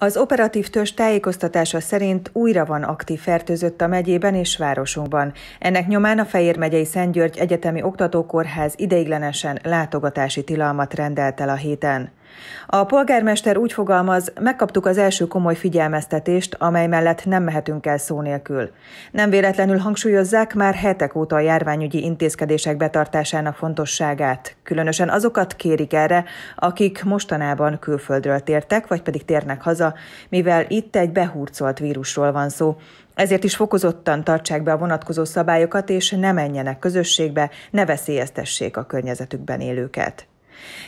Az operatív törzs tájékoztatása szerint újra van aktív fertőzött a megyében és városunkban. Ennek nyomán a Fejér megyei Szentgyörgy Egyetemi Oktatókórház ideiglenesen látogatási tilalmat rendelt el a héten. A polgármester úgy fogalmaz, megkaptuk az első komoly figyelmeztetést, amely mellett nem mehetünk el szó nélkül. Nem véletlenül hangsúlyozzák már hetek óta a járványügyi intézkedések betartásának fontosságát. Különösen azokat kérik erre, akik mostanában külföldről tértek, vagy pedig térnek haza, mivel itt egy behurcolt vírusról van szó. Ezért is fokozottan tartsák be a vonatkozó szabályokat, és ne menjenek közösségbe, ne veszélyeztessék a környezetükben élőket.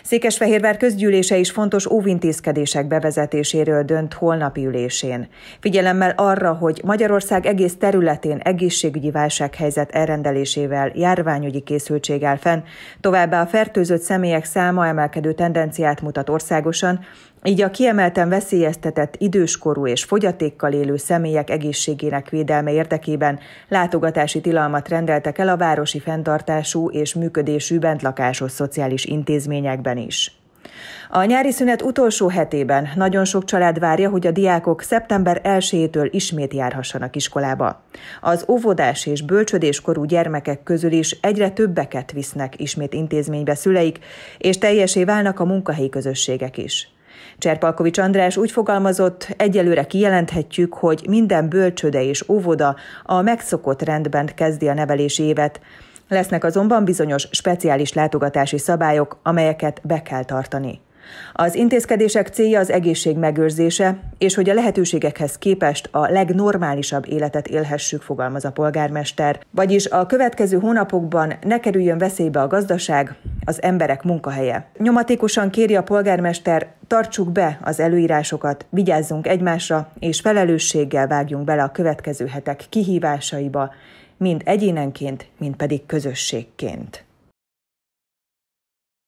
Székesfehérvár közgyűlése is fontos óvintézkedések bevezetéséről dönt holnapi ülésén. Figyelemmel arra, hogy Magyarország egész területén egészségügyi válsághelyzet elrendelésével járványügyi készültség áll fenn, továbbá a fertőzött személyek száma emelkedő tendenciát mutat országosan, így a kiemelten veszélyeztetett időskorú és fogyatékkal élő személyek egészségének védelme érdekében látogatási tilalmat rendeltek el a városi fenntartású és működésű bentlakásos szociális intézményekben is. A nyári szünet utolsó hetében nagyon sok család várja, hogy a diákok szeptember 1-től ismét járhassanak iskolába. Az óvodás és bölcsödéskorú gyermekek közül is egyre többeket visznek ismét intézménybe szüleik, és teljesé válnak a munkahelyi közösségek is. Cserpalkovics András úgy fogalmazott, egyelőre kijelenthetjük, hogy minden bölcsőde és óvoda a megszokott rendben kezdi a nevelési évet. Lesznek azonban bizonyos speciális látogatási szabályok, amelyeket be kell tartani. Az intézkedések célja az egészség megőrzése, és hogy a lehetőségekhez képest a legnormálisabb életet élhessük, fogalmaz a polgármester. Vagyis a következő hónapokban ne kerüljön veszélybe a gazdaság, az emberek munkahelye. Nyomatékosan kéri a polgármester, tartsuk be az előírásokat, vigyázzunk egymásra, és felelősséggel vágjunk bele a következő hetek kihívásaiba, mind egyénenként, mind pedig közösségként.